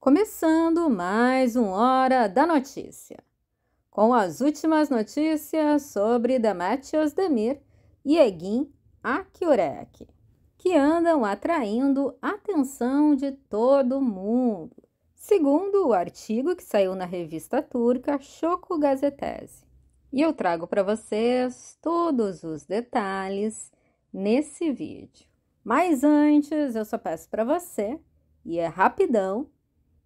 Começando mais um Hora da Notícia, com as últimas notícias sobre Damatios Demir e Egin Akiurek, que andam atraindo a atenção de todo mundo, segundo o artigo que saiu na revista turca Choco Gazetese. E eu trago para vocês todos os detalhes nesse vídeo. Mas antes, eu só peço para você, e é rapidão,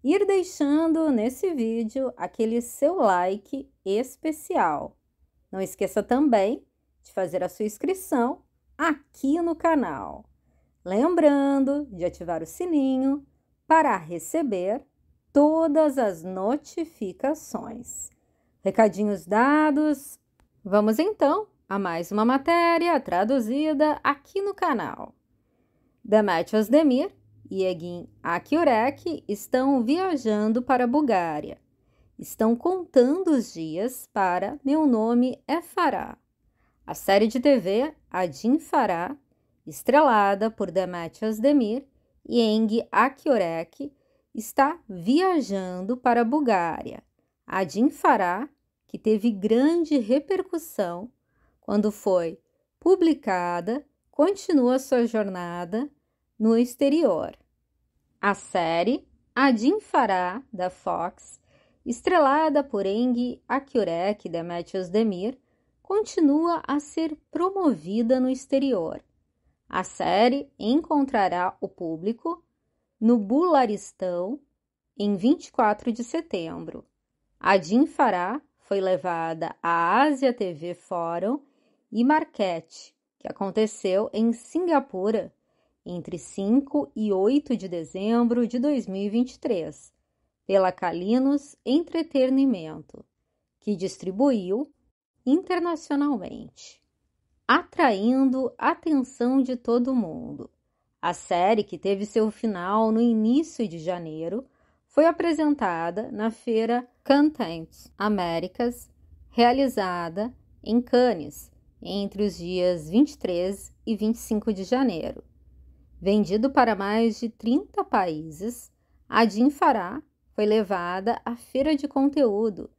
ir deixando nesse vídeo aquele seu like especial. Não esqueça também de fazer a sua inscrição aqui no canal. Lembrando de ativar o sininho para receber todas as notificações. Recadinhos dados, vamos então a mais uma matéria traduzida aqui no canal. Demetrios Demir Yegin Akiorek estão viajando para a Bulgária. Estão contando os dias para Meu Nome é Fará. A série de TV Adin Fará, estrelada por Demet Demir e Eng Akiorek, está viajando para a Bulgária. Adin Fará, que teve grande repercussão quando foi publicada, continua sua jornada no exterior. A série Adin Farah, da Fox, estrelada por Eng Akurek e Demetrius Demir, continua a ser promovida no exterior. A série encontrará o público no Bularistão em 24 de setembro. Adin Farah foi levada à Ásia TV Forum e Marquete, que aconteceu em Singapura entre 5 e 8 de dezembro de 2023, pela Calinos Entretenimento, que distribuiu internacionalmente, atraindo atenção de todo mundo. A série, que teve seu final no início de janeiro, foi apresentada na feira Cantants Américas, realizada em Cannes, entre os dias 23 e 25 de janeiro. Vendido para mais de 30 países, a Jim foi levada à feira de conteúdo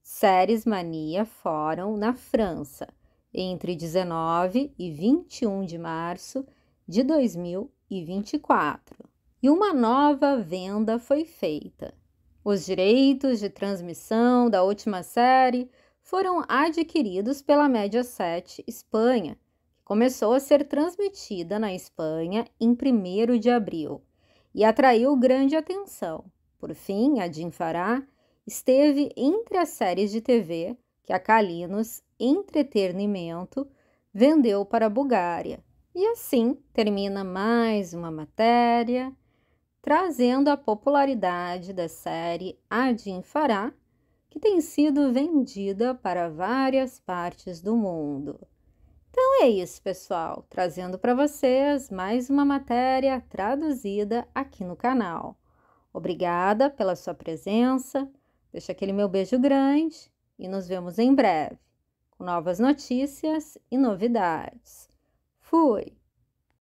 Séries Mania Fórum na França, entre 19 e 21 de março de 2024. E uma nova venda foi feita. Os direitos de transmissão da última série foram adquiridos pela Mediaset Espanha começou a ser transmitida na Espanha em 1 de abril e atraiu grande atenção. Por fim, a Dinfará esteve entre as séries de TV que a Calinos Entretenimento vendeu para a Bulgária. E assim termina mais uma matéria trazendo a popularidade da série Adin Fará, que tem sido vendida para várias partes do mundo. Então é isso, pessoal, trazendo para vocês mais uma matéria traduzida aqui no canal. Obrigada pela sua presença, deixa aquele meu beijo grande e nos vemos em breve com novas notícias e novidades. Fui!